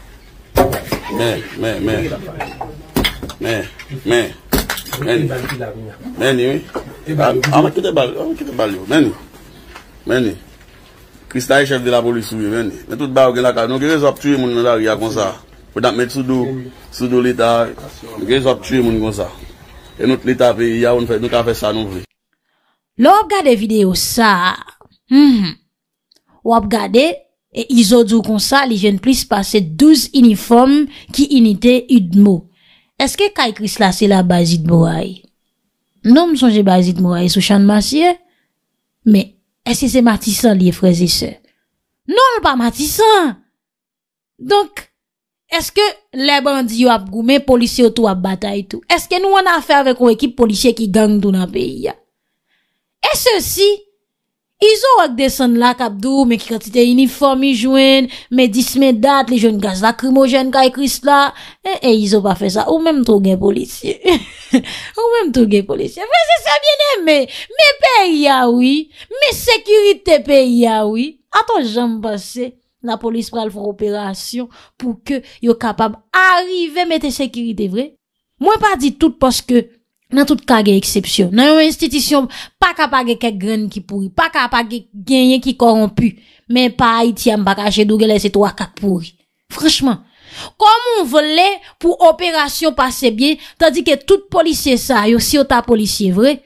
Men, men, men. Men, men. Meni, meni. Ama kite bal yo, meni. Meni. Krista e chef de la polis yo, meni. Meni tout bag en la ka. Nou geni zop tue moun nou la ria kon sa. Fwe dat meni soudou, soudou lita. Geni zop tue moun kon sa. E nou tlita pe yaw, nou kan fe sa nou ve. Lou ap gade video sa. Ou hmm. ap gade video. E izodou konsa li jen plis pase 12 uniform ki inite idmo. Eske kaykris la se la bazit moray? Non msonje bazit moray sou chan masye? Me, eske se matisan li e freze se? Non l pa matisan! Donk, eske le bandi yo ap goume, polisye yo tou ap batay tou? Eske nou an afer vek ou ekip polisye ki gang tou nan peyi ya? E se si... Izo wak desan la kap do, me ki katite uniformi jwen, me disme dat, li jwen gaz la krimojen ka ekris la, e, e, izo pa fe sa, ou men m'trou gen polisye. <laughs> Ou men m'trou gen polisye. Mwen se sa biene, me, me per yaoui, me sekirite per yaoui. Aton jan m'pase, la polis pral foun operasyon, pou ke yo kapab arive me te sekirite vre. Mwen pa di tout paske, nan tout kage eksepsyon, nan yon institisyon pa kapage kek gren ki pouri, pa kapage genye ki korompu, men pa iti ambakaje dougelese to akak pouri. Franchman, komon vle pou operasyon pase bie, tadi ke tout polisye sa, yon si yon ta polisye vre,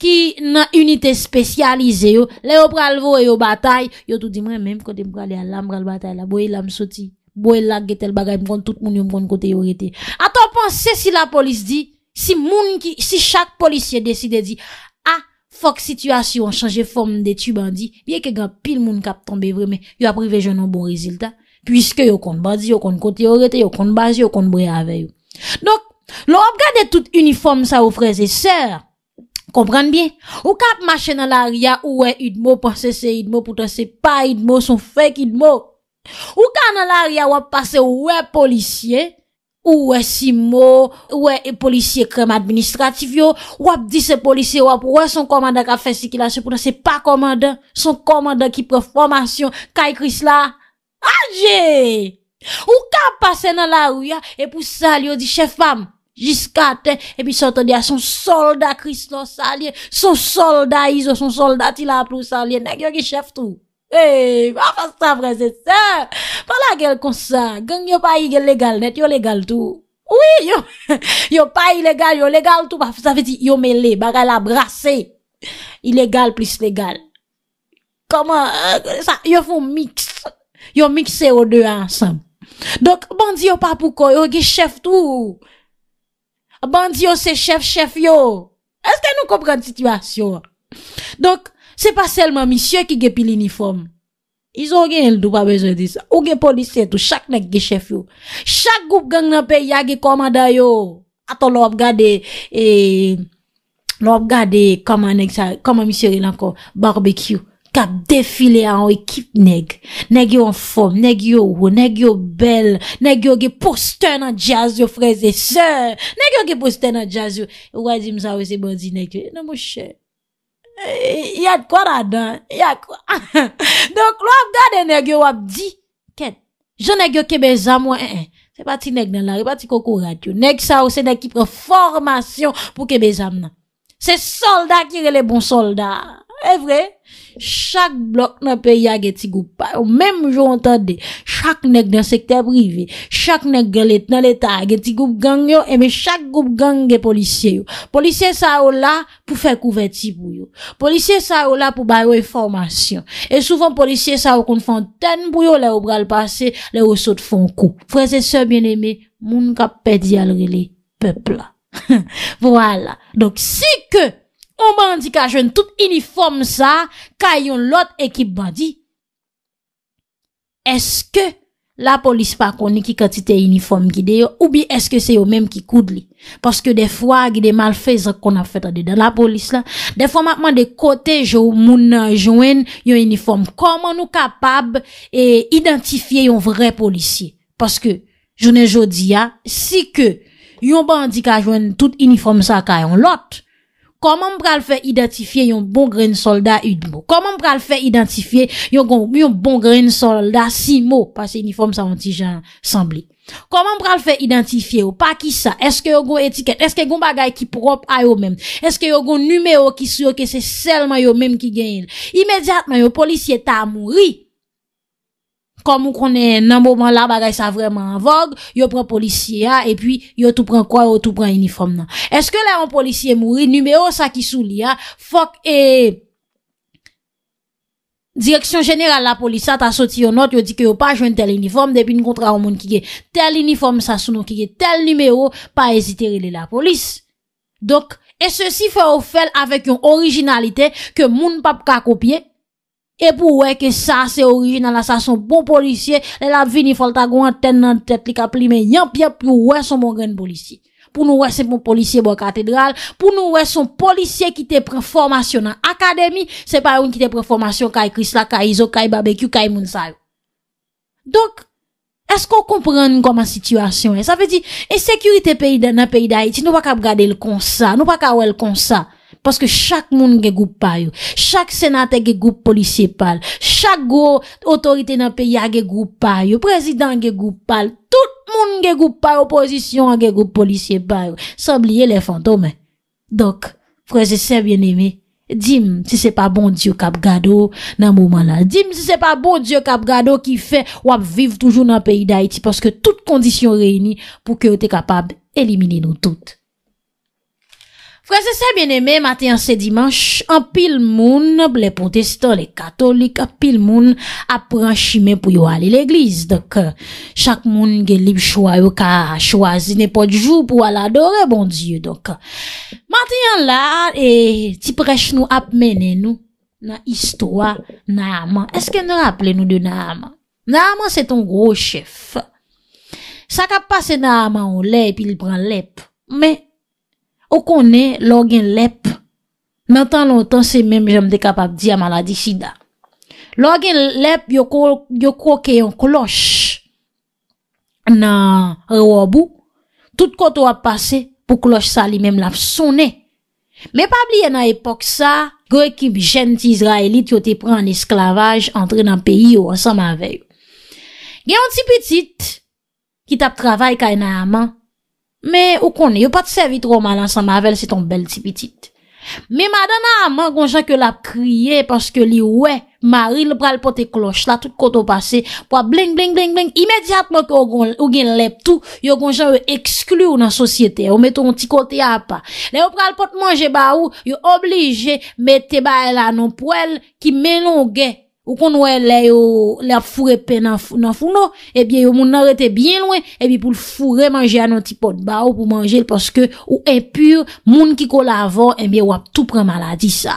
ki nan unité spesyalize, yon le opralvo, yon batay, yon tout dimre, men mkote mkote alam pral batay la, boye lam soti, boye lag getel bagay, mkote tout moun yon mkote yon rete. A to panse si la polis di, Si moun ki, si chaque policier décide dit ah, que situation chanje forme de tu bandi, bien ke gan pile moun kap tombe mais yo aprive le bon résultat. Puisque yo kon bandi, yo kon kote yo rete, yo kon basi, yo kon bre avec yo. Donc, le regard gade tout ça sa ou et sœurs, comprenez bien? Ou kap mache nan l'aria ou idmo, mot, se idmo, poutan se pa idmo, son une idmo. Ou ka nan l'arrière ou passe pase ou policier, policier ». Ou e simo, ou e polisye krem administratif yo, wap di se polisye wap, ou e son komandant ka fesik ila sepounen, se pa komandant, son komandant ki preformasyon, kay kris la, anje! Ou ka pase nan la ou ya, epou salyo di chefam, jiska ten, epi sotande a son soldat kris la salye, son soldat izo, son soldat ila ap nou salye, negyo ki chef tou. pas ça, frère, c'est ça. Pas la gueule comme ça. Gang, yo pas illégal, net, yo légal tout. Oui, yo, <laughs> yo pas illégal, yo légal tout. Ça veut dire, yo mêlé, bagay la brassé. Illégal plus légal. Comment, euh, ça, yo font mix. Yo mixé co deux ensemble. Donc, bandi yo pas pourquoi, yo qui chef tout. Bandi yo c'est chef, chef yo. Est-ce que nous comprenons la situation? Donc, Se pa selman misyo ki gepil uniform. Iso gen el do pa bezon disa. Ou gen polis eto. Chak neg gechef yo. Chak goup gen gen apen yage koma dayo. Ato lo ap gade. E, lo ap gade kama neg sa. Kama misyo gen lanko. Barbekyo. Kap defile anwe kip neg. Neg yo anform. Neg yo ou. Neg yo bel. Neg yo ge poste nan jaz yo freze. Se. Neg yo ge poste nan jaz yo. Ou wazim sa wese bonzi neg yo. E nan mou che. Eh, yad kwa radan Yad kwa <laughs> Donk lwa gade negyo wap di Ken, jonek yo kebe zamwen eh, eh, Se pati neg nan la, se pati koko radyo Neg sa ou se neg ki preformasyon Pou kebe zamnen Se soldat ki rele bon soldat. E vre? Chak blok nan pe ya ge ti goupa. Ou mem jou entade, chak nek nan sekte prive, chak nek gelet nan leta, ge ti goup gang yo, eme chak goup gang ge polisye yo. Polisye sa yo la pou fe kouveti pou yo. Polisye sa yo la pou bayo e formasyon. E soufan polisye sa yo kon fante pou yo le ou bral pase, le ou sote fon kou. Fwese se bieneme, moun kap pedi al rele pepla. <laughs> Voilà Si ke ouman di ka jwen tout uniform sa Ka yon lot ekip ba di Eske la polis pa koni ki katite uniform gide yo Ou bi eske se yo menm ki koud li Paske defwa gide malfezak kon a fet ade De la polis la Defwa man de kote jou moun jwen yon uniform Koman nou kapab identifiye yon vre polici Paske jounen jodi ya Si ke Yon ba an di ka jwen tout uniform sa ka yon lot. Koman pral fe identifiye yon bon gren solda yon bon gren solda si mo. Pase uniform sa an ti jan sambli. Koman pral fe identifiye ou pa ki sa. Eske yon go etiket. Eske yon bagay ki prop a yon men. Eske yon go numero ki sou yo ke se selman yon men ki gen yon. Imediatman yon polisye ta a mouri. Kon moun konnen nan mouman la bagay sa vreman avog, yo pren policye ya, e pi yo tou pren kwa, yo tou pren uniform nan. Eske la yon policye mouri, numeo sa ki sou li ya, fok e direksyon jeneral la polisa ta soti yon not, yo di ke yo pa jwen tel uniform, depi yon kontra yon moun ki ge tel uniform sa sou nou ki ge tel numero, pa ezite rile la polis. Dok, e se si fè ou fèl avek yon orijinalite ke moun pap ka kopye. E pou wè ke sa se orijna la sa son bon polisye, lè la vini folta gwen ten nan tet li ka plime, yon piè pou wè son bon gen polisye. Pou nou wè se bon polisye bo katedral, pou nou wè son polisye ki te preformasyon nan akademi, se pa yon ki te preformasyon kay kris la, kay izo, kay babekyu, kay moun sa yo. Dok, esko kompren goman situasyon e? Sa fe di, e sekurite peyi dena peyi da iti, nou pa ka brade l kon sa, nou pa ka wè l kon sa. Paske chak moun gen goup payo, chak senate gen goup polisye payo, chak gwo otorite nan peya gen goup payo, prezidan gen goup payo, tout moun gen goup payo, oposisyon gen goup polisye payo. Samb liye le fantome. Dok, prezese bien eme, dim si se pa bon Diyo Kabgado nan mouman la. Dim si se pa bon Diyo Kabgado ki fe wap viv toujou nan peyi da iti paske tout kondisyon reyni pou ke ou te kapab elimine nou tout. Fransese, bien eme, mati an se dimanche, apil moun, ble potestan, le katolik, apil moun, apren chime pou yo ali l'eglise, dok. Euh, Chak moun gelib chwa yo ka chwazi, ne po dijou pou ala adore, bon diyo, dok. Euh, mati an la, e ti preche nou apmene nou, na istwa, na ama. Eske nou aple nou de na ama? Na ama, se ton gro chef. Sak ap pase na ama ou lep, il pran lep. Mè? Okonè, lò gen lèp, nan tan lò tan se mèm jèm de kapap di a maladi si da. Lò gen lèp, yo kwo ke yon kloch nan robou, tout kwa tou ap pase pou kloch sa li mèm laf sonè. Mè pabli yon nan epok sa, gwe kib jen ti Izraeli tiyote pran esklavaj entre nan peyi yo ansan man veyo. Gen yon ti petit, ki tap travay ka yon nan amman, Mè ou konè, yo pat sevi troman an san mavel, se ton bel ti pitit. Mè madan ah, nan a man konjan ke la kriye, paske li we, maril pral pot e kloch la, tout koto pase, po a bling bling bling bling, imediatman ke ou gen lep tou, yo konjan yo eksklou nan sosyete, yo meton ti kote a pa. Le yo pral pot manje ba ou, yo oblije mette ba el anon po el, ki menon gen, Ou kon wè lè yo lè ap fure pe nan foun nou, e bie yo moun nan rete bien lwen, e bie pou l fure manje an an ti pot ba ou pou manje l poske ou e pur, moun ki kola avon, e bie wap tou pre maladi sa.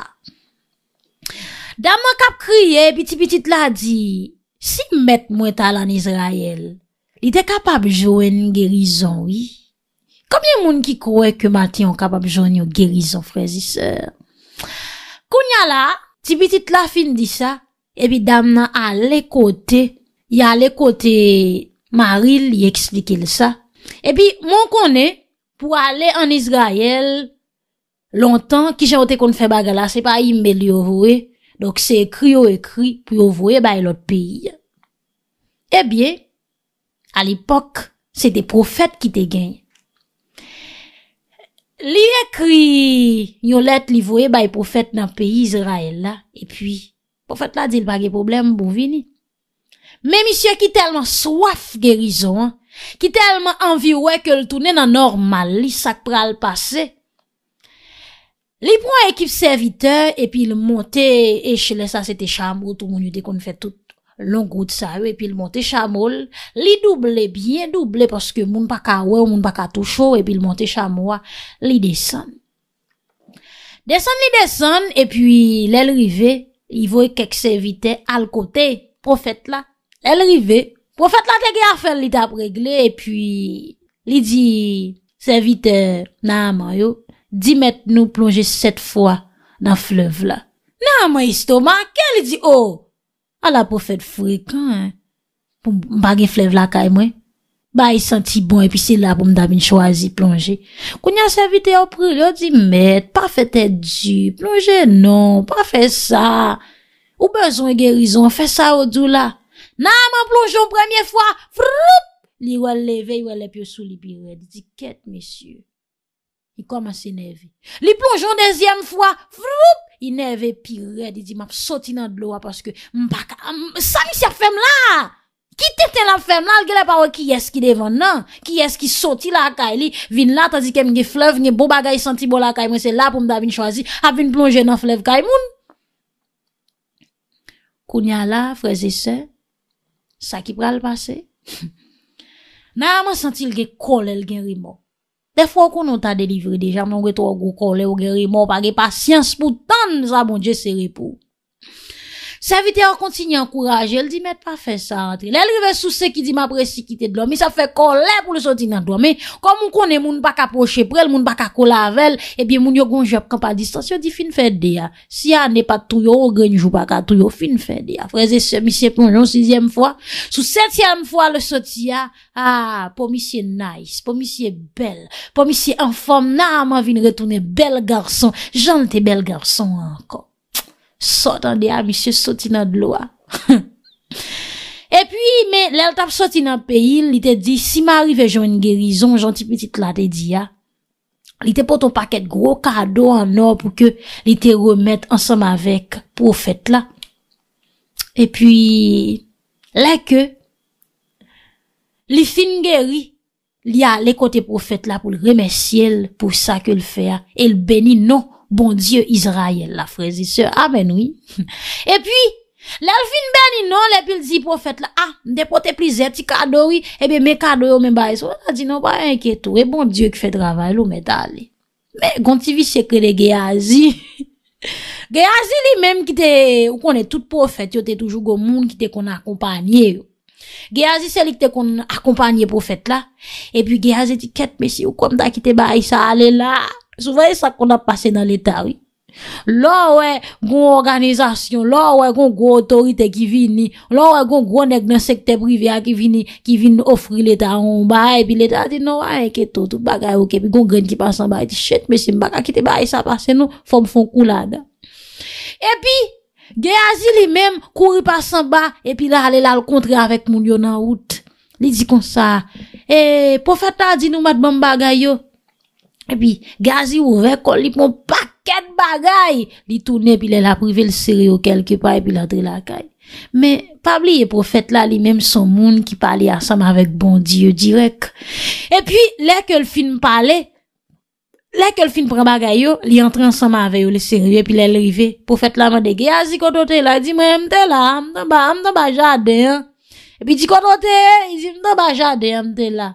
Dam mwen kap kriye, e bie ti bitit la di, si mèt mwen talan Izrael, li de kapab joen gerizon wi? Kamyen moun ki kowe ke mati an kapab joen yo gerizon frezise? Koun ya la, ti bitit la fin di sa, epi dam nan ale kote, ya ale kote Maril yi ekslikel sa. Epi, moun konen, pou ale an Izrael, lontan, ki javote kon fè bagala, se pa imbe li yo vwe, dok se ekri yo ekri, pou yo vwe bay lot peyi. Epi, al ipok, se de profet ki te gen. Li ekri, yon let li vwe bay profet nan peyi Izrael la, epi, Po fèt la, di l pa ge problem pou vini. Me misye ki telman swaf gerizo an, ki telman anvi wè ke l toune nan normal li sak pral pase. Li pran ekip servite, epi l monte, eche lè sa sete chanmou, tou moun yote kon fè tout longout sa wè, epi l monte chanmou, li double biye, double paske moun pa ka wè, moun pa ka touchou, epi l monte chanmou, li desen. Desen li desen, epi lè l rivey, I vo e kek servite al kote profet la. El rive, profet la dege afer li tap regle. E pi li di servite nan man yo. Di met nou plonge set fwa nan flev la. Nan man istoman, ken li di o? A la profet fwek. A la profet fwek. Ba yi senti bon epi se la pou mdamin chwazi plonje. Kounyan se evite yo pril, yo di met, pa fete di, plonje non, pa fese sa. Ou bezon e gerizon, fese sa ou dou la. Na man plonjon premye fwa, vroup, li wale leve, li wale pyo sou li pi red. Di ket, mesyur, yi komanse neve. Li plonjon dezyem fwa, vroup, yi neve pi red. Di map soti nan blowa paske, mbak, sa mi se fèm la. Ki tete lan fèm lan, gèle pa wè ki yes ki devan nan, ki yes ki soti la akay li, vin la tazikèm gè flev, nè bo bagay santi bol akay moun, se la pou mda vin chwazi, ap vin plonje nan flev kay moun. Kounya la, freze se, sa ki pral pase. <laughs> Nan a man santi lge kole lgen rimò. Defo konon ta delivri dejan, mwen wè tro gò kole ou gen rimò, page pasyans pou tan, zan moun dje seri pou. Sa vitè an kontini an kouraj, el di met pa fè sa an trin. El rive sou se ki di ma presi ki te dlo. Mi sa fè kolè pou le soti nan dlo. Men, kon moun kone moun baka poche prel, moun baka kolavel, e bi moun yo gonjop kompa distans, yo di fin fè de ya. Si ya nè pat tou yo, genjou baka tou yo, fin fè de ya. Frèze se misye ponjon sixyèm fwa, sou setyèm fwa le soti ya. Ha, ah, pou misye nice, pou misye bel, pou misye an fòm, nan a man vin retounè bel garçon, jante bel garçon an kon. Sot an de a, misye, sot inan de lo a. <laughs> E pi, men, lèl tap sot inan peyi, lite di, si ma arrive joun genizon, janti petit la de di a, lite poton paket gro kado an or pou ke lite remet ansam avek profet la. E pi, lè ke, li fin geni, li a le kote profet la pou remes si el, pou sa ke l fe a, el beni nou. Bon Diyo Izrayel la frezise. Amen oui. <laughs> E pi, lal fin ben ino le pil di profet la. Ah, de pot e pli zet, ti kado oui. Ebe, eh me kado ou me baye sou. A di nou pa enketou. E bon Diyo ki fè draval ou me tali. Me, gonti vi sekre de Geazi. <laughs> Geazi li menm ki te, ou konen tout profet. Yo te toujou goun moun ki te kon akompanye ou. Geazi se li ki te kon akompanye profet la. E pi Geazi di ket meshi ou kon da ki te baye sa ale la. Sou faye sa kon ap pase nan l'Etat, oui. Lò, wè, gwen organizasyon, lò, wè, gwen gwen otorite ki vini, lò, wè, gwen gwen ek nan sekte privya ki vini, ki vini ofri l'Etat, wè, on bae, pi l'Etat, di nou, wè, enketo, tout bagay ouke, pi gwen gren ki pa san bae, di, chet, me si mbaka ki te bae sa pase nou, fom fon kou la, da. E pi, gwen azi li menm, kouri pa san bae, e pi la ale la l'kontre avèk moun yo nan wout. Li di kon sa, e, eh, pou fata di nou mat ban bagay yo, E pi gazi ouve, kol li pou paket bagay, li toune pi le la prive le seri yo kelke pa e pi la tri la kay. Me, pabli e profet la li menm son moun ki pali asam avek bon diyo direk. E pi le ke l fin pale, le ke l fin pre bagay yo, li entre asam avek yo le seri yo e pi le lirive. Profet la me dege, ya zi koto te la, di mwen mte la, mte ba, mte ba jade. E pi zi koto te, zi mte ba jade mte la.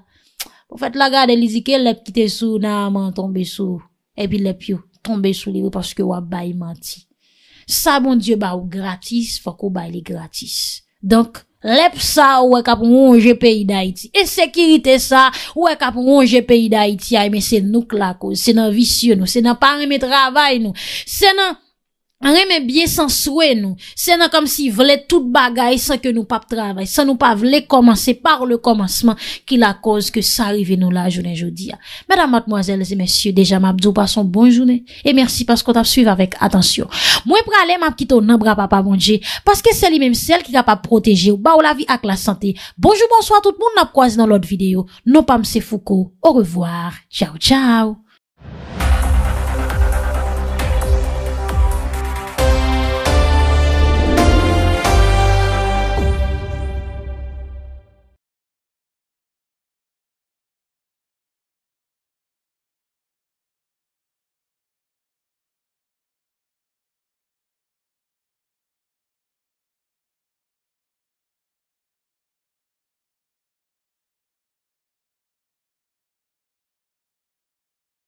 Ou fèt la gade li zike lèp ki te sou, nan a man tombe sou. Epi lèp yo, tombe sou li yo paske wap bayi manti. Sa moun diyo ba ou gratis, fòk ou bayi li gratis. Donk, lèp sa wè kap woun jè peyi da iti. E sekirite sa wè kap woun jè peyi da iti. Ayme se nou klako, se nan visyon nou, se nan parime travay nou. Se nan... Rè men byè san souè nou. Se nan kom si vle tout bagay san ke nou pap travè. San nou pa vle komanse par le komanseman ki la koz ke sa rive nou la jounè joudia. Mèdam matmoazèl, zè mèsyè, deja mabdou pa son bon jounè. E mèrsi pas kon tap suiv avèk. Atensyon. Mwen pralè mabkito nan bra pa pa mounje. Paske seli menm sel ki ka pa proteje ou ba ou la vi ak la santè. Bonjou, bonsoit, tout moun nan proazi nan lot videyo. Non pam se foukou. Ou revoar. Tchau, tchau.